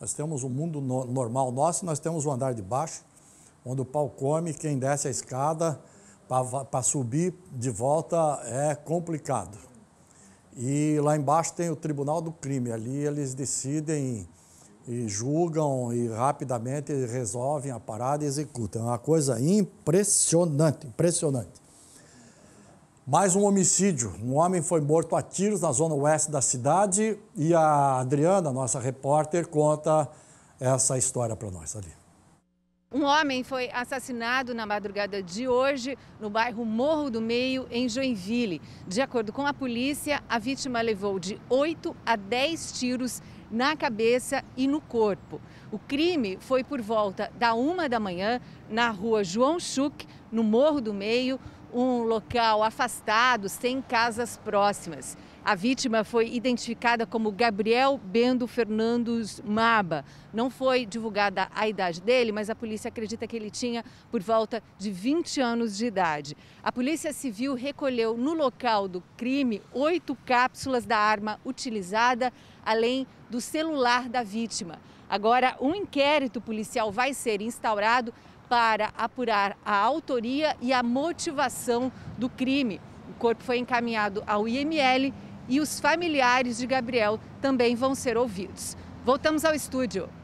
Nós temos um mundo no, normal nosso, nós temos o um andar de baixo, onde o pau come, quem desce a escada para subir de volta é complicado. E lá embaixo tem o Tribunal do Crime, ali eles decidem e julgam e rapidamente resolvem a parada e executam. É uma coisa impressionante, impressionante. Mais um homicídio. Um homem foi morto a tiros na zona oeste da cidade e a Adriana, nossa repórter, conta essa história para nós ali. Um homem foi assassinado na madrugada de hoje no bairro Morro do Meio, em Joinville. De acordo com a polícia, a vítima levou de 8 a 10 tiros na cabeça e no corpo. O crime foi por volta da uma da manhã na rua João Chuc no Morro do Meio, um local afastado, sem casas próximas. A vítima foi identificada como Gabriel Bendo Fernandes Maba. Não foi divulgada a idade dele, mas a polícia acredita que ele tinha por volta de 20 anos de idade. A Polícia Civil recolheu no local do crime oito cápsulas da arma utilizada, além do celular da vítima. Agora, um inquérito policial vai ser instaurado para apurar a autoria e a motivação do crime. O corpo foi encaminhado ao IML e os familiares de Gabriel também vão ser ouvidos. Voltamos ao estúdio.